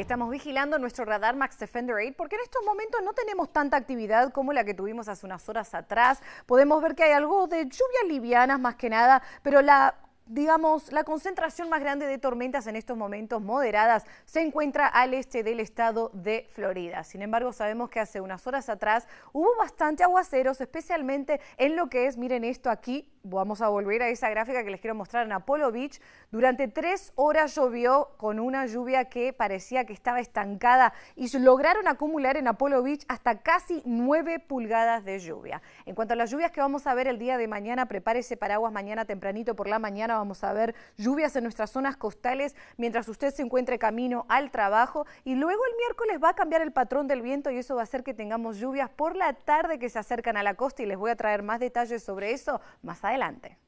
estamos vigilando nuestro radar Max Defender 8 porque en estos momentos no tenemos tanta actividad como la que tuvimos hace unas horas atrás. Podemos ver que hay algo de lluvias livianas más que nada, pero la digamos, la concentración más grande de tormentas en estos momentos moderadas se encuentra al este del estado de Florida. Sin embargo, sabemos que hace unas horas atrás hubo bastante aguaceros, especialmente en lo que es, miren esto aquí, vamos a volver a esa gráfica que les quiero mostrar en Apollo Beach. Durante tres horas llovió con una lluvia que parecía que estaba estancada y lograron acumular en Apollo Beach hasta casi nueve pulgadas de lluvia. En cuanto a las lluvias que vamos a ver el día de mañana, prepárese paraguas mañana tempranito por la mañana vamos a ver lluvias en nuestras zonas costales mientras usted se encuentre camino al trabajo y luego el miércoles va a cambiar el patrón del viento y eso va a hacer que tengamos lluvias por la tarde que se acercan a la costa y les voy a traer más detalles sobre eso más adelante.